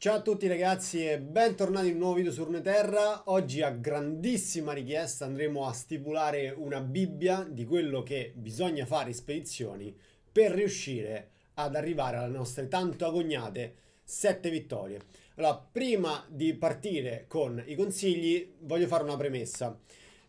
Ciao a tutti ragazzi e bentornati in un nuovo video su Runeterra. Oggi a grandissima richiesta andremo a stipulare una Bibbia di quello che bisogna fare in spedizioni per riuscire ad arrivare alle nostre tanto agognate sette vittorie. Allora, prima di partire con i consigli voglio fare una premessa.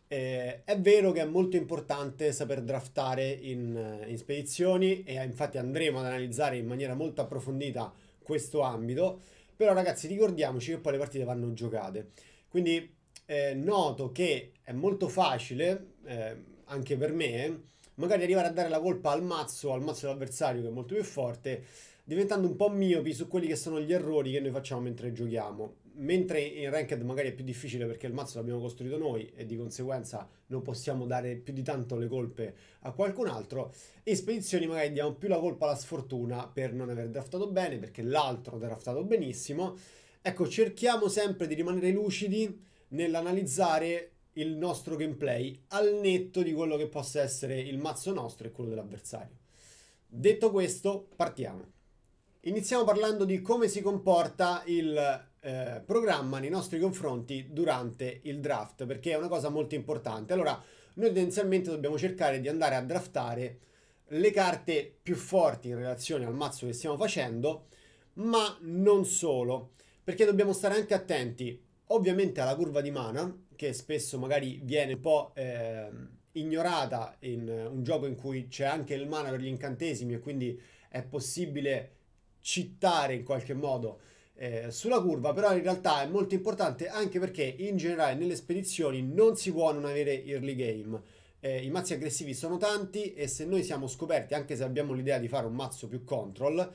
Eh, è vero che è molto importante saper draftare in, eh, in spedizioni e infatti andremo ad analizzare in maniera molto approfondita questo ambito però ragazzi ricordiamoci che poi le partite vanno giocate. Quindi eh, noto che è molto facile, eh, anche per me, magari arrivare a dare la colpa al mazzo, al mazzo dell'avversario che è molto più forte, diventando un po' miopi su quelli che sono gli errori che noi facciamo mentre giochiamo mentre in ranked magari è più difficile perché il mazzo l'abbiamo costruito noi e di conseguenza non possiamo dare più di tanto le colpe a qualcun altro, in spedizioni magari diamo più la colpa alla sfortuna per non aver draftato bene, perché l'altro ha draftato benissimo. Ecco, cerchiamo sempre di rimanere lucidi nell'analizzare il nostro gameplay al netto di quello che possa essere il mazzo nostro e quello dell'avversario. Detto questo, partiamo. Iniziamo parlando di come si comporta il eh, programma nei nostri confronti durante il draft, perché è una cosa molto importante. Allora, noi tendenzialmente dobbiamo cercare di andare a draftare le carte più forti in relazione al mazzo che stiamo facendo, ma non solo, perché dobbiamo stare anche attenti ovviamente alla curva di mana, che spesso magari viene un po' eh, ignorata in un gioco in cui c'è anche il mana per gli incantesimi e quindi è possibile cittare in qualche modo eh, sulla curva, però in realtà è molto importante anche perché in generale nelle spedizioni non si può non avere early game. Eh, I mazzi aggressivi sono tanti e se noi siamo scoperti, anche se abbiamo l'idea di fare un mazzo più control,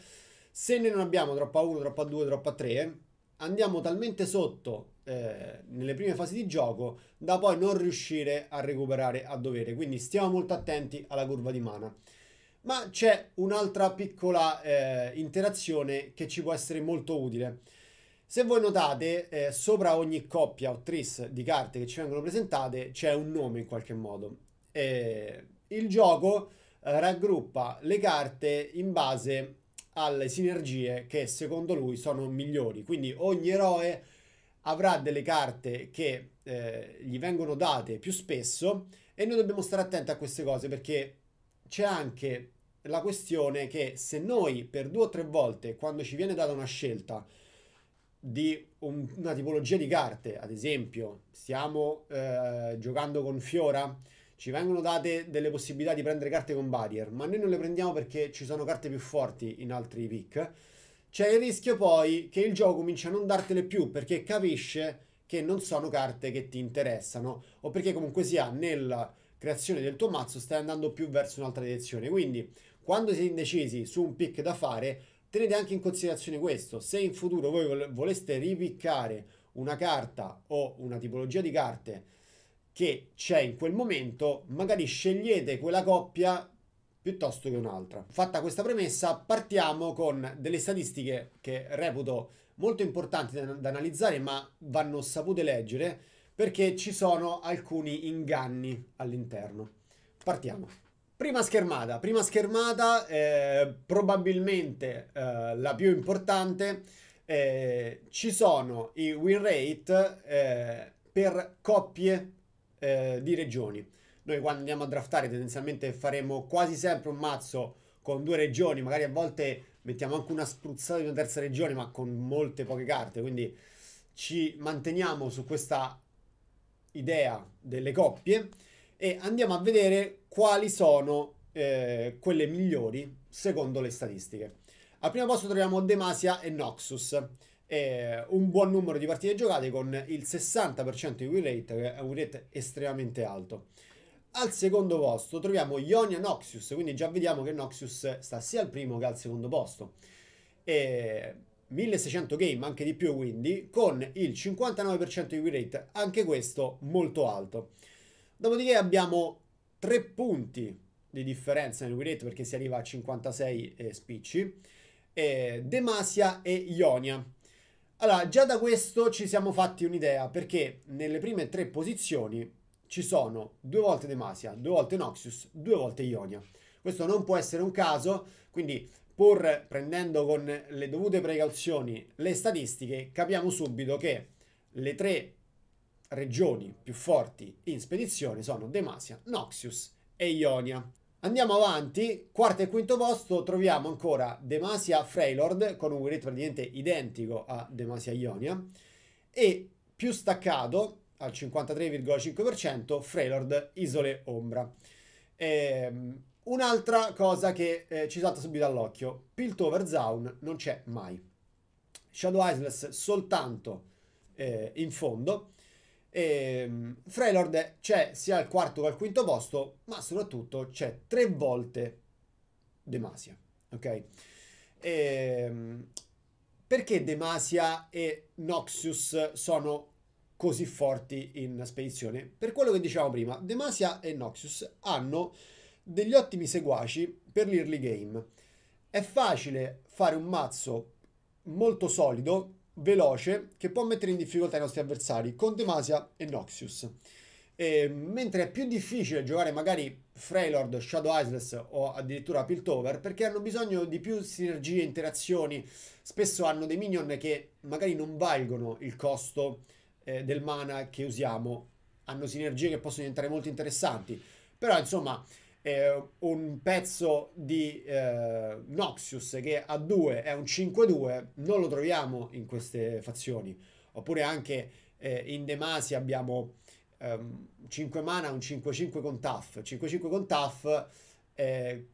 se ne non abbiamo troppa 1, troppa 2, troppa 3, andiamo talmente sotto eh, nelle prime fasi di gioco da poi non riuscire a recuperare a dovere. Quindi stiamo molto attenti alla curva di mana ma c'è un'altra piccola eh, interazione che ci può essere molto utile. Se voi notate, eh, sopra ogni coppia o tris di carte che ci vengono presentate c'è un nome in qualche modo. Eh, il gioco eh, raggruppa le carte in base alle sinergie che secondo lui sono migliori. Quindi ogni eroe avrà delle carte che eh, gli vengono date più spesso e noi dobbiamo stare attenti a queste cose perché c'è anche la questione che se noi per due o tre volte, quando ci viene data una scelta di un, una tipologia di carte, ad esempio, stiamo eh, giocando con Fiora, ci vengono date delle possibilità di prendere carte con barrier, ma noi non le prendiamo perché ci sono carte più forti in altri pick. C'è il rischio poi che il gioco cominci a non dartele più perché capisce che non sono carte che ti interessano o perché comunque sia nella creazione del tuo mazzo stai andando più verso un'altra direzione. Quindi quando siete indecisi su un pick da fare, tenete anche in considerazione questo. Se in futuro voi voleste ripiccare una carta o una tipologia di carte che c'è in quel momento, magari scegliete quella coppia piuttosto che un'altra. Fatta questa premessa, partiamo con delle statistiche che reputo molto importanti da, analizzare, ma vanno sapute leggere perché ci sono alcuni inganni all'interno. Partiamo. Prima schermata, prima schermata eh, probabilmente eh, la più importante, eh, ci sono i win rate eh, per coppie eh, di regioni. Noi quando andiamo a draftare tendenzialmente faremo quasi sempre un mazzo con due regioni, magari a volte mettiamo anche una spruzzata di una terza regione, ma con molte poche carte, quindi ci manteniamo su questa idea delle coppie e andiamo a vedere quali sono eh, quelle migliori secondo le statistiche. Al primo posto troviamo Demasia e Noxus. Eh, un buon numero di partite giocate con il 60% di win rate, che è un win rate estremamente alto. Al secondo posto troviamo Ionia Noxus, quindi già vediamo che Noxus sta sia al primo che al secondo posto. Eh, 1600 game, anche di più quindi, con il 59% di win rate, anche questo molto alto. Dopodiché abbiamo tre punti di differenza nel win perché si arriva a 56 eh, spicci. Eh, Demasia e Ionia. Allora, già da questo ci siamo fatti un'idea perché nelle prime tre posizioni ci sono due volte Demasia, due volte Noxius, due volte Ionia. Questo non può essere un caso, quindi pur prendendo con le dovute precauzioni le statistiche, capiamo subito che le tre regioni più forti in spedizione sono Demasia, Noxius e Ionia. Andiamo avanti, quarto e quinto posto troviamo ancora Demasia Freylord con un rate praticamente identico a Demasia Ionia e più staccato al 53,5% Freylord Isole Ombra. Ehm, un'altra cosa che eh, ci salta subito all'occhio, Piltover Zaun non c'è mai. Shadow Isles soltanto eh, in fondo e ehm, Freylord c'è sia al quarto che al quinto posto, ma soprattutto c'è tre volte Demasia. Ok? E, ehm, perché Demasia e Noxius sono così forti in spedizione? Per quello che dicevamo prima, Demasia e Noxius hanno degli ottimi seguaci per l'early game. È facile fare un mazzo molto solido veloce che può mettere in difficoltà i nostri avversari con Demasia e Noxius. E, mentre è più difficile giocare magari Freylord, Shadow Isless o addirittura Piltover perché hanno bisogno di più sinergie, interazioni, spesso hanno dei minion che magari non valgono il costo eh, del mana che usiamo, hanno sinergie che possono diventare molto interessanti, però insomma eh, un pezzo di eh, Noxius che a 2 è un 5-2, non lo troviamo in queste fazioni. Oppure anche eh, in Demasi abbiamo ehm, 5 mana, un 5-5 con Taff. 5-5 con Taff eh,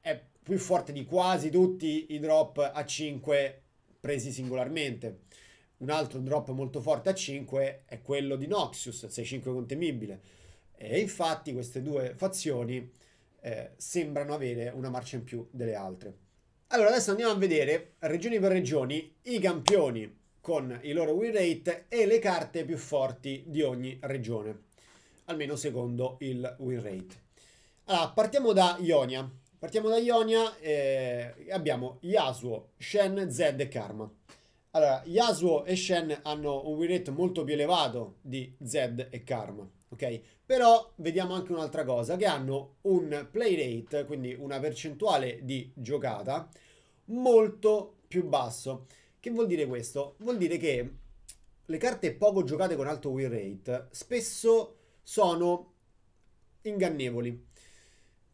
è più forte di quasi tutti i drop a 5 presi singolarmente. Un altro drop molto forte a 5 è quello di Noxius, 6-5 con Temibile. E infatti queste due fazioni eh, sembrano avere una marcia in più delle altre. Allora adesso andiamo a vedere regioni per regioni i campioni con i loro win rate e le carte più forti di ogni regione, almeno secondo il win rate. Allora, partiamo da Ionia. Partiamo da Ionia eh, abbiamo Yasuo, Shen, Zed e Karma. Allora, Yasuo e Shen hanno un win rate molto più elevato di Zed e Karma, ok? Però vediamo anche un'altra cosa, che hanno un play rate, quindi una percentuale di giocata, molto più basso. Che vuol dire questo? Vuol dire che le carte poco giocate con alto win rate spesso sono ingannevoli.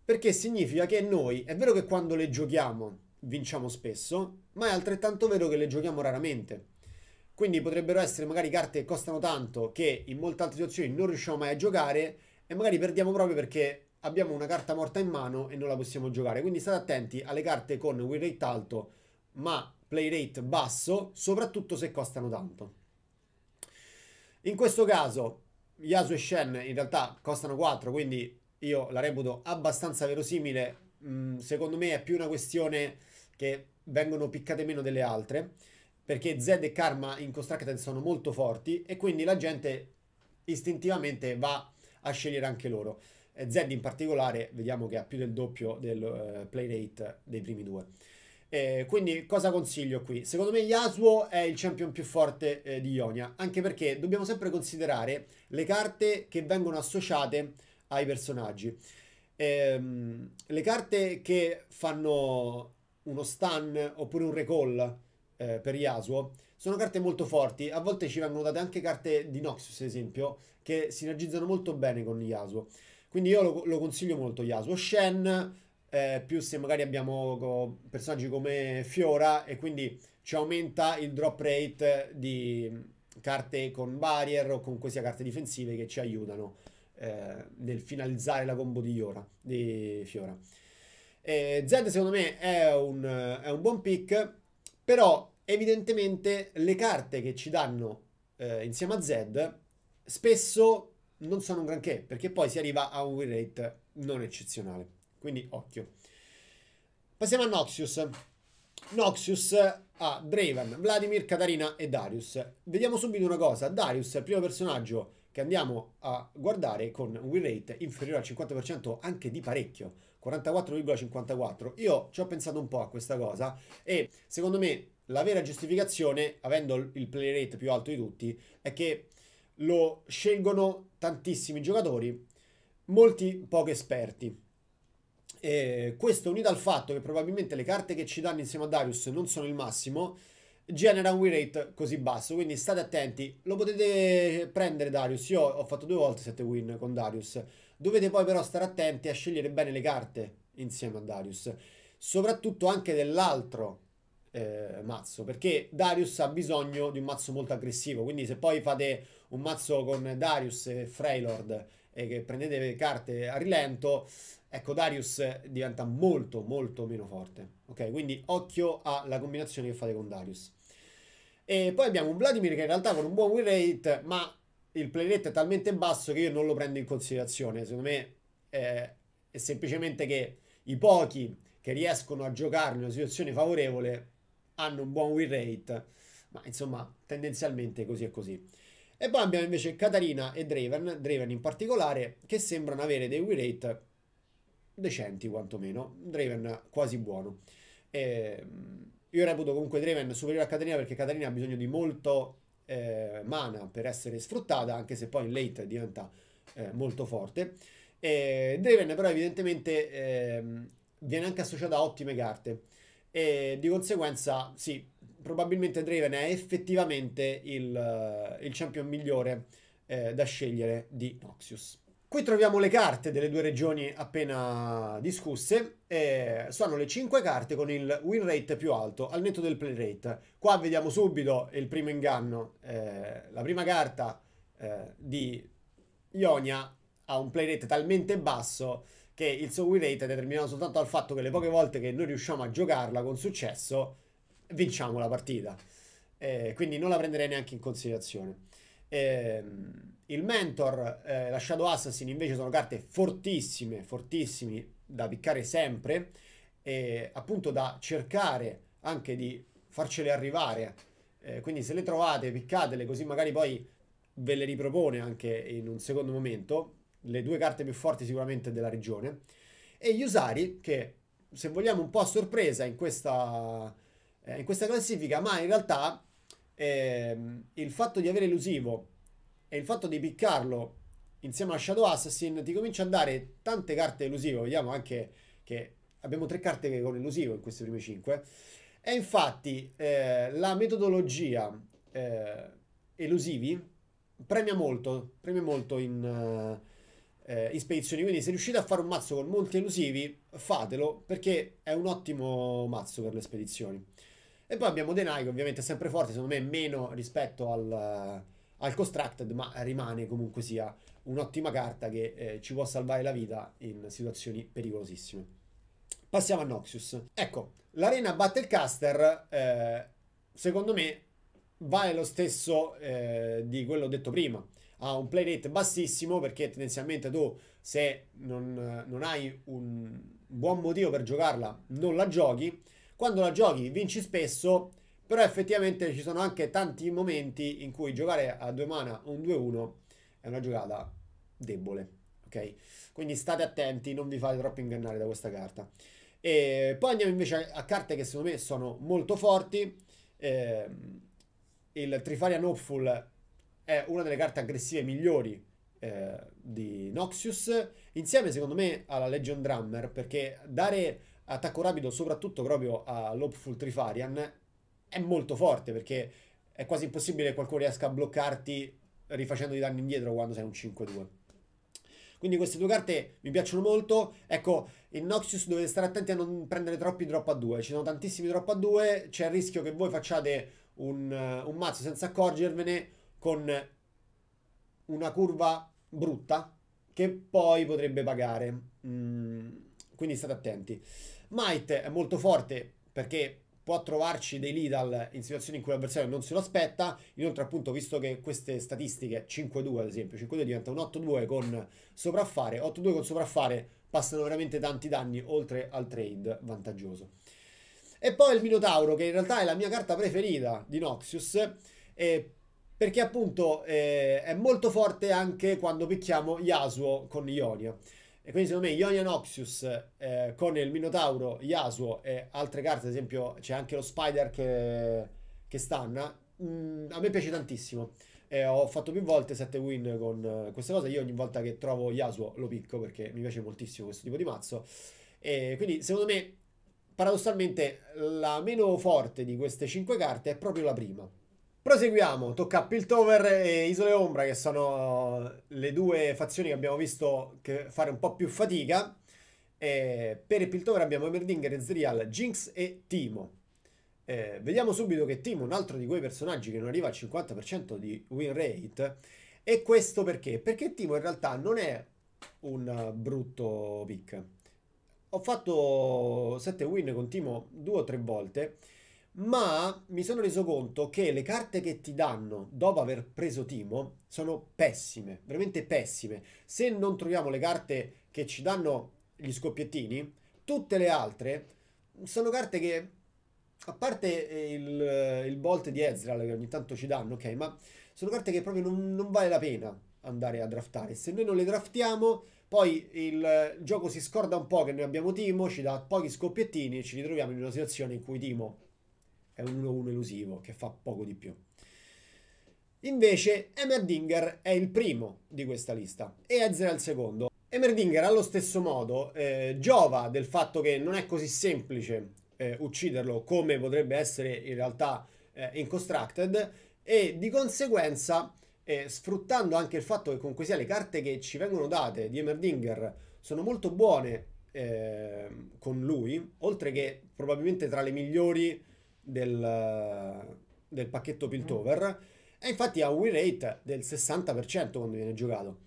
Perché significa che noi, è vero che quando le giochiamo vinciamo spesso, ma è altrettanto vero che le giochiamo raramente. Quindi potrebbero essere magari carte che costano tanto che in molte altre situazioni non riusciamo mai a giocare e magari perdiamo proprio perché abbiamo una carta morta in mano e non la possiamo giocare. Quindi state attenti alle carte con win rate alto ma play rate basso, soprattutto se costano tanto. In questo caso Yasuo e Shen in realtà costano 4, quindi io la reputo abbastanza verosimile. Mm, secondo me è più una questione che vengono piccate meno delle altre perché Zed e Karma in Constructed sono molto forti e quindi la gente istintivamente va a scegliere anche loro. Zed in particolare vediamo che ha più del doppio del uh, rate dei primi due. Eh, quindi cosa consiglio qui? Secondo me Yasuo è il champion più forte eh, di Ionia, anche perché dobbiamo sempre considerare le carte che vengono associate ai personaggi. Ehm, le carte che fanno uno stun oppure un recall eh, per Yasuo, sono carte molto forti. A volte ci vengono date anche carte di Noxus, ad esempio, che sinergizzano molto bene con Yasuo. Quindi io lo, lo consiglio molto Yasuo. Shen, eh, più se magari abbiamo co personaggi come Fiora, e quindi ci aumenta il drop rate di carte con barrier o con queste carte difensive che ci aiutano eh, nel finalizzare la combo di, Iora, di Fiora. Eh, Zed secondo me è un, è un buon pick, però evidentemente le carte che ci danno eh, insieme a Zed spesso non sono un granché, perché poi si arriva a un win rate non eccezionale. Quindi occhio. Passiamo a Noxius. Noxius ha Draven, Vladimir, Katarina e Darius. Vediamo subito una cosa. Darius è il primo personaggio che andiamo a guardare con un win rate inferiore al 50% anche di parecchio, 44,54. Io ci ho pensato un po' a questa cosa e secondo me la vera giustificazione, avendo il play rate più alto di tutti, è che lo scelgono tantissimi giocatori, molti pochi esperti. E questo unito al fatto che probabilmente le carte che ci danno insieme a Darius non sono il massimo, genera un win rate così basso. Quindi state attenti, lo potete prendere Darius. Io ho fatto due volte 7 win con Darius. Dovete poi però stare attenti a scegliere bene le carte insieme a Darius. Soprattutto anche dell'altro eh, mazzo perché Darius ha bisogno di un mazzo molto aggressivo quindi se poi fate un mazzo con Darius e Freylord e che prendete carte a rilento ecco Darius diventa molto molto meno forte ok quindi occhio alla combinazione che fate con Darius e poi abbiamo un Vladimir che in realtà con un buon win rate ma il play rate è talmente basso che io non lo prendo in considerazione secondo me eh, è semplicemente che i pochi che riescono a giocarlo in una situazione favorevole hanno un buon win rate, ma insomma tendenzialmente così è così. E poi abbiamo invece Katarina e Draven, Draven in particolare, che sembrano avere dei win rate decenti quantomeno, Draven quasi buono. E ehm, io reputo comunque Draven superiore a Katarina perché Katarina ha bisogno di molto eh, mana per essere sfruttata, anche se poi in late diventa eh, molto forte. E Draven però evidentemente eh, viene anche associata a ottime carte e di conseguenza sì, probabilmente Draven è effettivamente il, eh, il champion migliore eh, da scegliere di Noxius. Qui troviamo le carte delle due regioni appena discusse, eh, sono le 5 carte con il win rate più alto, al netto del play rate. Qua vediamo subito il primo inganno, eh, la prima carta eh, di Ionia ha un play rate talmente basso che il suo win rate è determinato soltanto dal fatto che le poche volte che noi riusciamo a giocarla con successo, vinciamo la partita. Eh, quindi non la prenderei neanche in considerazione. Eh, il Mentor, eh, la Shadow Assassin invece sono carte fortissime, fortissime da piccare sempre, e appunto da cercare anche di farcele arrivare. Eh, quindi se le trovate, piccatele, così magari poi ve le ripropone anche in un secondo momento le due carte più forti sicuramente della regione. E Yusari, che se vogliamo un po' a sorpresa in questa, eh, in questa classifica, ma in realtà eh, il fatto di avere elusivo e il fatto di piccarlo insieme a Shadow Assassin ti comincia a dare tante carte elusivo. Vediamo anche che abbiamo tre carte con elusivo in queste prime 5. E infatti eh, la metodologia eh, elusivi premia molto, premia molto in, eh, eh, in spedizioni. Quindi, se riuscite a fare un mazzo con molti elusivi, fatelo perché è un ottimo mazzo per le spedizioni. E poi abbiamo Denai, che ovviamente è sempre forte, secondo me meno rispetto al, eh, al Constructed, ma rimane comunque sia un'ottima carta che eh, ci può salvare la vita in situazioni pericolosissime. Passiamo a Noxius. Ecco, l'arena Battlecaster, eh, secondo me, vale lo stesso eh, di quello detto prima ha un play rate bassissimo perché tendenzialmente tu se non, non hai un buon motivo per giocarla non la giochi. Quando la giochi vinci spesso, però effettivamente ci sono anche tanti momenti in cui giocare a due mana un 2-1 è una giocata debole, ok? Quindi state attenti, non vi fate troppo ingannare da questa carta. E poi andiamo invece a, a carte che secondo me sono molto forti. Eh, il Trifarian Hopeful è una delle carte aggressive migliori eh, di Noxius, insieme secondo me alla Legion Drummer, perché dare attacco rapido soprattutto proprio a Lopeful Trifarian è molto forte, perché è quasi impossibile che qualcuno riesca a bloccarti rifacendoti danni indietro quando sei un 5-2. Quindi queste due carte mi piacciono molto. Ecco, in Noxius dovete stare attenti a non prendere troppi drop a 2. Ci sono tantissimi drop a 2. C'è il rischio che voi facciate un, eh, un mazzo senza accorgervene con una curva brutta che poi potrebbe pagare. Mm, quindi state attenti. Might è molto forte perché può trovarci dei Lidal in situazioni in cui l'avversario non se lo aspetta. Inoltre, appunto, visto che queste statistiche 5-2, ad esempio, 5-2 diventa un 8-2 con sopraffare, 8-2 con sopraffare passano veramente tanti danni oltre al trade vantaggioso. E poi il Minotauro, che in realtà è la mia carta preferita di Noxius. E perché appunto eh, è molto forte anche quando picchiamo Yasuo con Ionia. E quindi secondo me Ionia Noxius eh, con il Minotauro, Yasuo e altre carte, ad esempio c'è anche lo Spider che, che stanna, mm, a me piace tantissimo. Eh, ho fatto più volte 7 win con uh, questa cosa, io ogni volta che trovo Yasuo lo picco perché mi piace moltissimo questo tipo di mazzo. E quindi secondo me paradossalmente la meno forte di queste 5 carte è proprio la prima. Proseguiamo, tocca a Piltover e Isole Ombra che sono le due fazioni che abbiamo visto che fare un po' più fatica. E per Piltover abbiamo Emerdinger, Ezreal, Jinx e Timo. Eh, vediamo subito che Timo un altro di quei personaggi che non arriva al 50% di win rate. E questo perché? Perché Timo in realtà non è un brutto pick. Ho fatto 7 win con Timo due o tre volte ma mi sono reso conto che le carte che ti danno dopo aver preso Timo sono pessime, veramente pessime. Se non troviamo le carte che ci danno gli scoppiettini, tutte le altre sono carte che, a parte eh, il, eh, il Bolt di Ezreal che ogni tanto ci danno, ok, ma sono carte che proprio non, non vale la pena andare a draftare. Se noi non le draftiamo, poi il gioco si scorda un po' che noi abbiamo Timo, ci dà pochi scoppiettini e ci ritroviamo in una situazione in cui Timo è un 1-1 elusivo che fa poco di più. Invece Emerdinger è il primo di questa lista e Ezra è il secondo. Emerdinger allo stesso modo eh, giova del fatto che non è così semplice eh, ucciderlo come potrebbe essere in realtà eh, in Constructed e di conseguenza eh, sfruttando anche il fatto che comunque sia le carte che ci vengono date di Emerdinger sono molto buone ehm, con lui, oltre che probabilmente tra le migliori del, del pacchetto Piltover e infatti ha un win rate del 60% quando viene giocato.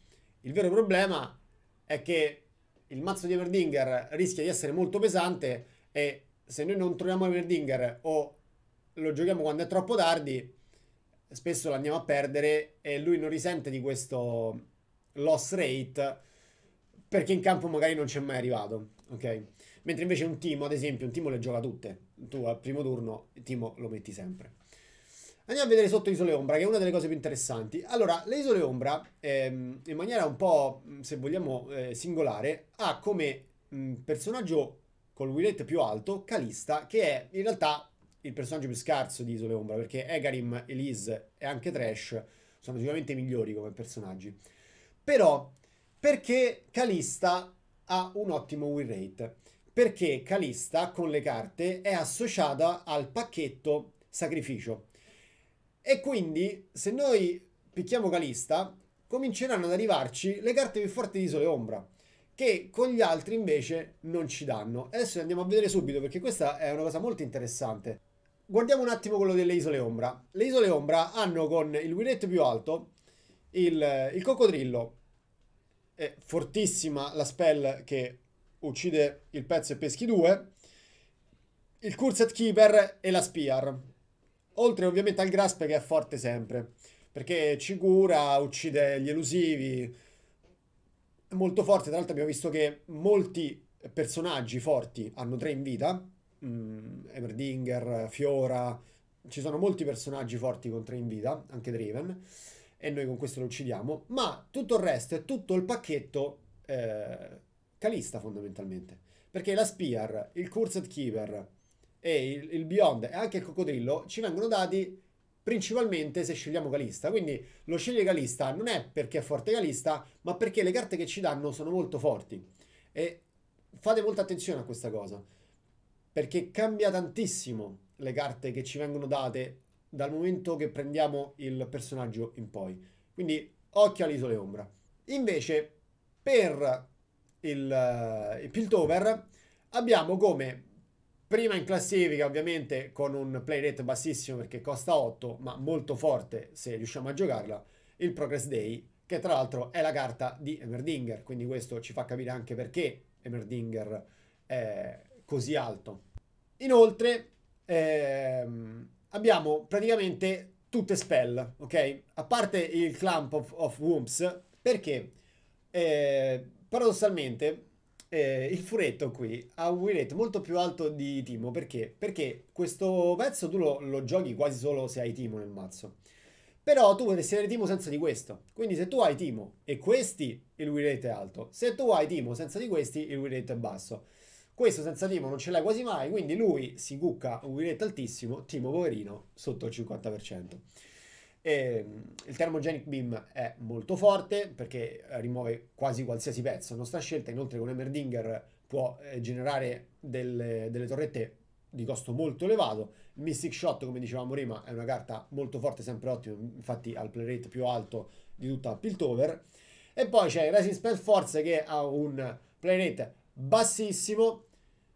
Il vero problema è che il mazzo di Everdinger rischia di essere molto pesante e se noi non troviamo Everdinger o lo giochiamo quando è troppo tardi, spesso lo andiamo a perdere e lui non risente di questo loss rate perché in campo magari non c'è mai arrivato, ok? Mentre invece un team, ad esempio, un team le gioca tutte, tu al primo turno Timo lo metti sempre. Andiamo a vedere sotto Isole Ombra, che è una delle cose più interessanti. Allora, le Isole Ombra, ehm, in maniera un po', se vogliamo, eh, singolare, ha come mh, mm, personaggio col willet più alto Calista, che è in realtà il personaggio più scarso di Isole Ombra, perché Egarim, Elise e anche Trash sono sicuramente migliori come personaggi. Però, perché Calista ha un ottimo win rate? perché Calista con le carte è associata al pacchetto sacrificio. E quindi se noi picchiamo Calista cominceranno ad arrivarci le carte più forti di Isole Ombra che con gli altri invece non ci danno. Adesso andiamo a vedere subito perché questa è una cosa molto interessante. Guardiamo un attimo quello delle Isole Ombra. Le Isole Ombra hanno con il winetto più alto il, il coccodrillo. È fortissima la spell che uccide il pezzo e peschi due, il Curset Keeper e la Spear. Oltre ovviamente al Grasp che è forte sempre, perché ci cura, uccide gli elusivi, è molto forte, tra l'altro abbiamo visto che molti personaggi forti hanno tre in vita, mm, Everdinger, Fiora, ci sono molti personaggi forti con tre in vita, anche Draven, e noi con questo lo uccidiamo, ma tutto il resto è tutto il pacchetto eh, calista fondamentalmente. Perché la Spear, il Cursed Keeper e il, il Beyond e anche il Coccodrillo ci vengono dati principalmente se scegliamo Calista. Quindi lo sceglie Calista non è perché è forte Calista, ma perché le carte che ci danno sono molto forti. E fate molta attenzione a questa cosa, perché cambia tantissimo le carte che ci vengono date dal momento che prendiamo il personaggio in poi. Quindi occhio all'isole ombra. Invece, per il, eh, il Piltover, abbiamo come prima in classifica ovviamente con un play rate bassissimo perché costa 8, ma molto forte se riusciamo a giocarla, il Progress Day, che tra l'altro è la carta di Emerdinger, quindi questo ci fa capire anche perché Emerdinger è così alto. Inoltre ehm, abbiamo praticamente tutte spell, ok? A parte il Clump of, of Wumps, perché eh, paradossalmente eh, il furetto qui ha un win rate molto più alto di Timo, perché? Perché questo pezzo tu lo, lo giochi quasi solo se hai Timo nel mazzo. Però tu potresti avere Timo senza di questo. Quindi se tu hai Timo e questi, il win rate è alto. Se tu hai Timo senza di questi, il win rate è basso. Questo senza Timo non ce l'hai quasi mai, quindi lui si cucca un win rate altissimo, Timo poverino sotto il 50%. E ehm, il Thermogenic Beam è molto forte perché eh, rimuove quasi qualsiasi pezzo a nostra scelta, inoltre con Emerdinger può eh, generare delle, delle torrette di costo molto elevato. Mystic Shot, come dicevamo prima, è una carta molto forte, sempre ottima, infatti ha il play rate più alto di tutta Piltover. E poi c'è il Rising Spell Force che ha un play rate bassissimo,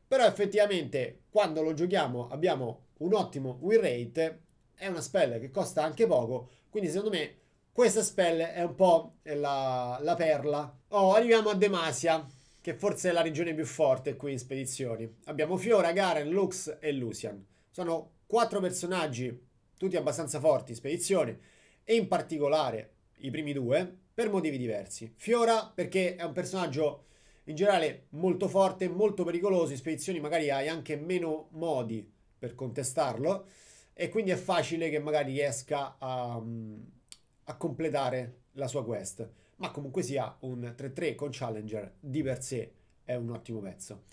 però effettivamente quando lo giochiamo abbiamo un ottimo win rate è una spell che costa anche poco, quindi secondo me questa spell è un po' la, la perla. Oh, arriviamo a Demasia, che forse è la regione più forte qui in spedizioni. Abbiamo Fiora, Garen, Lux e Lucian. Sono quattro personaggi, tutti abbastanza forti in spedizione, e in particolare i primi due, per motivi diversi. Fiora perché è un personaggio in generale molto forte, molto pericoloso, in spedizioni magari hai anche meno modi per contestarlo, e quindi è facile che magari riesca a, mm, a completare la sua quest. Ma comunque sia un 3-3 con Challenger di per sé è un ottimo pezzo.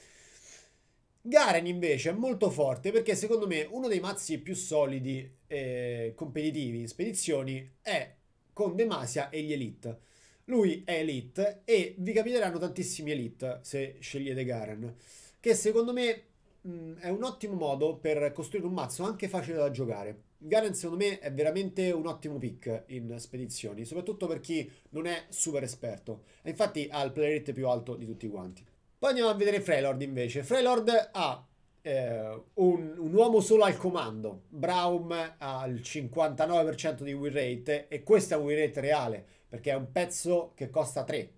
Garen invece è molto forte perché secondo me uno dei mazzi più solidi e eh, competitivi in spedizioni è con Demasia e gli Elite. Lui è Elite e vi capiteranno tantissimi Elite se scegliete Garen, che secondo me Mm, è un ottimo modo per costruire un mazzo anche facile da giocare. Garen secondo me è veramente un ottimo pick in spedizioni, soprattutto per chi non è super esperto. E infatti ha il play rate più alto di tutti quanti. Poi andiamo a vedere Freylord invece. Freylord ha eh, un, un, uomo solo al comando. Braum ha il 59% di win rate e questo è un win rate reale perché è un pezzo che costa 3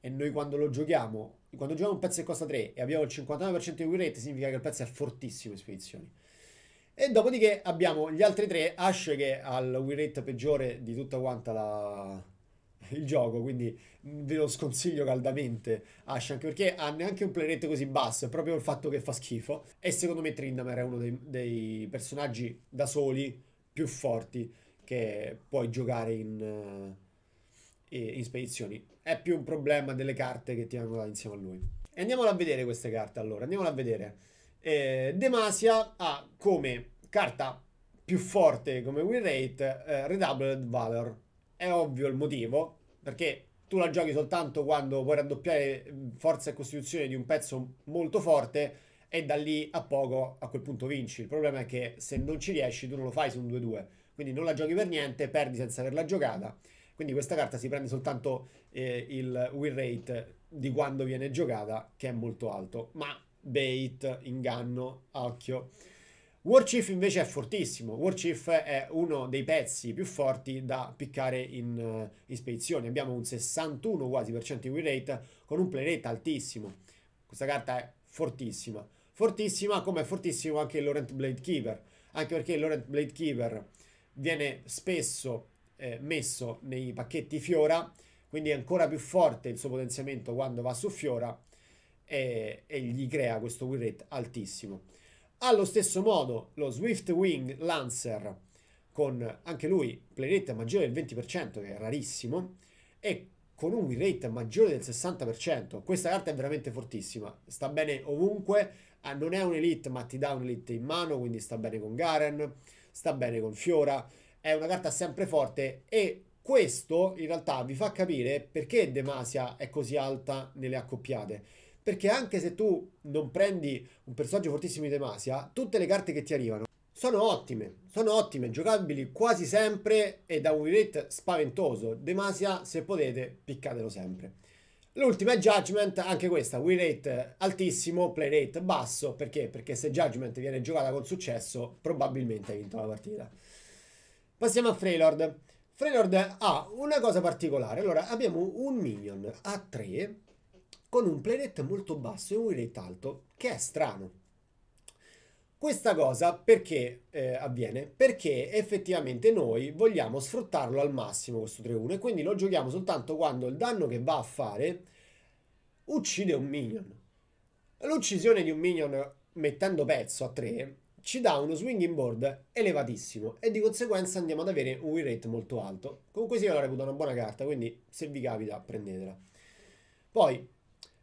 e noi quando lo giochiamo quando giochiamo un pezzo che costa 3 e abbiamo il 59% di win rate, significa che il pezzo è fortissimo in spedizioni. E dopodiché abbiamo gli altri 3, Ash che ha il win rate peggiore di tutta quanta la... il gioco, quindi ve lo sconsiglio caldamente Ash, anche perché ha neanche un play rate così basso, è proprio il fatto che fa schifo. E secondo me Trindamer è uno dei, dei personaggi da soli più forti che puoi giocare in, eh, in spedizioni è più un problema delle carte che ti hanno dato insieme a lui. E andiamola a vedere queste carte allora, andiamola a vedere. Eh, Demasia ha come carta più forte come win rate eh, Redoubled Valor. È ovvio il motivo, perché tu la giochi soltanto quando vuoi raddoppiare forza e costituzione di un pezzo molto forte e da lì a poco a quel punto vinci. Il problema è che se non ci riesci tu non lo fai su un 2-2, quindi non la giochi per niente, perdi senza averla giocata quindi questa carta si prende soltanto eh, il win rate di quando viene giocata, che è molto alto, ma bait, inganno, occhio. Warchief invece è fortissimo, Warchief è uno dei pezzi più forti da piccare in, eh, in spedizione, abbiamo un 61 quasi per cento di win rate con un play rate altissimo, questa carta è fortissima, fortissima come è fortissimo anche il Laurent Blade Keeper, anche perché il Laurent Blade Keeper viene spesso eh, messo nei pacchetti Fiora, quindi è ancora più forte il suo potenziamento quando va su Fiora e, e gli crea questo win rate altissimo. Allo stesso modo lo Swift Wing Lancer con anche lui playrate maggiore del 20% che è rarissimo e con un win rate maggiore del 60%. Questa carta è veramente fortissima, sta bene ovunque, ah, non è un elite ma ti dà un elite in mano, quindi sta bene con Garen, sta bene con Fiora è una carta sempre forte e questo in realtà vi fa capire perché Demasia è così alta nelle accoppiate. Perché anche se tu non prendi un personaggio fortissimo di Demasia, tutte le carte che ti arrivano sono ottime, sono ottime, giocabili quasi sempre e da un rate spaventoso. Demasia, se potete, piccatelo sempre. L'ultima è Judgment, anche questa, win rate altissimo, play rate basso, perché? Perché se Judgment viene giocata con successo, probabilmente hai vinto la partita. Passiamo a Freylord. Freylord ha una cosa particolare. Allora, abbiamo un minion a 3 con un playlet molto basso e un rate alto, che è strano. Questa cosa perché eh, avviene? Perché effettivamente noi vogliamo sfruttarlo al massimo questo 3-1 e quindi lo giochiamo soltanto quando il danno che va a fare uccide un minion. L'uccisione di un minion mettendo pezzo a 3 ci dà uno swinging board elevatissimo e di conseguenza andiamo ad avere un win rate molto alto. Comunque sia, sì, la reputo una buona carta, quindi se vi capita prendetela. Poi,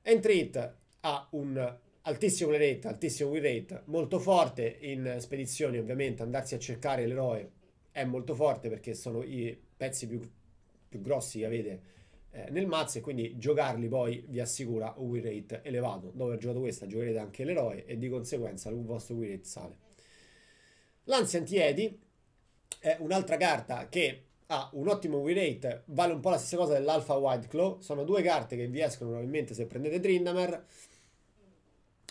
Entry Hit ha un altissimo win rate, altissimo win rate, molto forte in spedizioni ovviamente, andarsi a cercare l'eroe è molto forte perché sono i pezzi più, più grossi che avete eh, nel mazzo e quindi giocarli poi vi assicura un win rate elevato. Dopo aver giocato questa giocherete anche l'eroe e di conseguenza il vostro win rate sale. L'ancient Yedi è un'altra carta che ha un ottimo win rate, vale un po' la stessa cosa dell'Alpha White Claw, sono due carte che vi escono probabilmente se prendete Trindamer.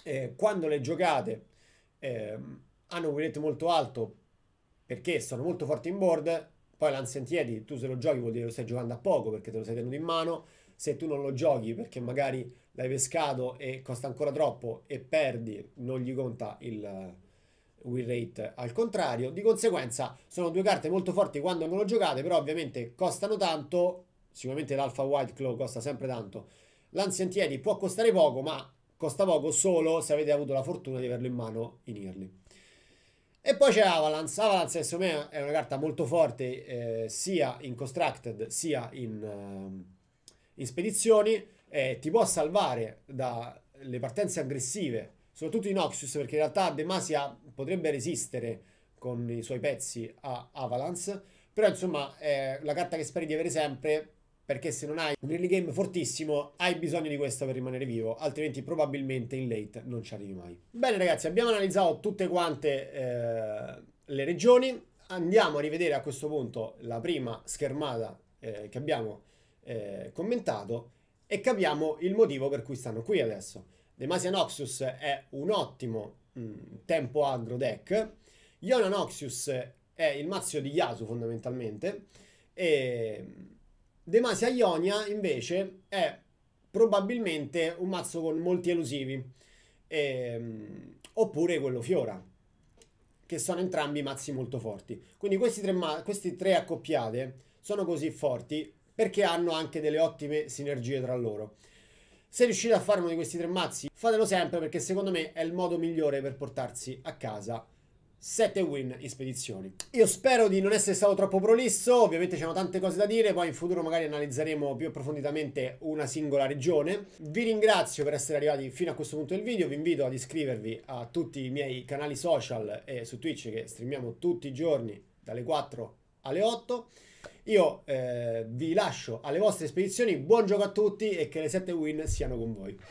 Eh, quando le giocate eh, hanno un win rate molto alto perché sono molto forti in board, poi l'ancient Yedi tu se lo giochi vuol dire che lo stai giocando a poco perché te lo sei tenuto in mano, se tu non lo giochi perché magari l'hai pescato e costa ancora troppo e perdi, non gli conta il win rate al contrario. Di conseguenza sono due carte molto forti quando vengono giocate, però ovviamente costano tanto. Sicuramente l'Alpha White Claw costa sempre tanto. L'Anziantieri può costare poco, ma costa poco solo se avete avuto la fortuna di averlo in mano in early. E poi c'è Avalance. Avalance, secondo me è una carta molto forte eh, sia in Constructed sia in, uh, in Spedizioni. Eh, ti può salvare dalle partenze aggressive, soprattutto in Oxus, perché in realtà Demasia potrebbe resistere con i suoi pezzi a Avalanche, però insomma è la carta che speri di avere sempre perché se non hai un early game fortissimo hai bisogno di questa per rimanere vivo, altrimenti probabilmente in late non ci arrivi mai. Bene ragazzi, abbiamo analizzato tutte quante eh, le regioni, andiamo a rivedere a questo punto la prima schermata eh, che abbiamo eh, commentato e capiamo il motivo per cui stanno qui adesso. Demasia Noxus è un ottimo Mm, tempo agro deck. Iona Noxius è il mazzo di Yasu fondamentalmente e mm, Demasia Ionia invece è probabilmente un mazzo con molti elusivi e, mm, oppure quello Fiora che sono entrambi mazzi molto forti quindi questi tre, questi tre accoppiate sono così forti perché hanno anche delle ottime sinergie tra loro se riuscite a fare uno di questi tre mazzi, fatelo sempre perché secondo me è il modo migliore per portarsi a casa 7 win in spedizioni. Io spero di non essere stato troppo prolisso, ovviamente c'erano tante cose da dire, poi in futuro magari analizzeremo più approfonditamente una singola regione. Vi ringrazio per essere arrivati fino a questo punto del video, vi invito ad iscrivervi a tutti i miei canali social e su Twitch che streamiamo tutti i giorni dalle 4 alle 8. Io eh, vi lascio alle vostre spedizioni, buon gioco a tutti e che le 7 win siano con voi.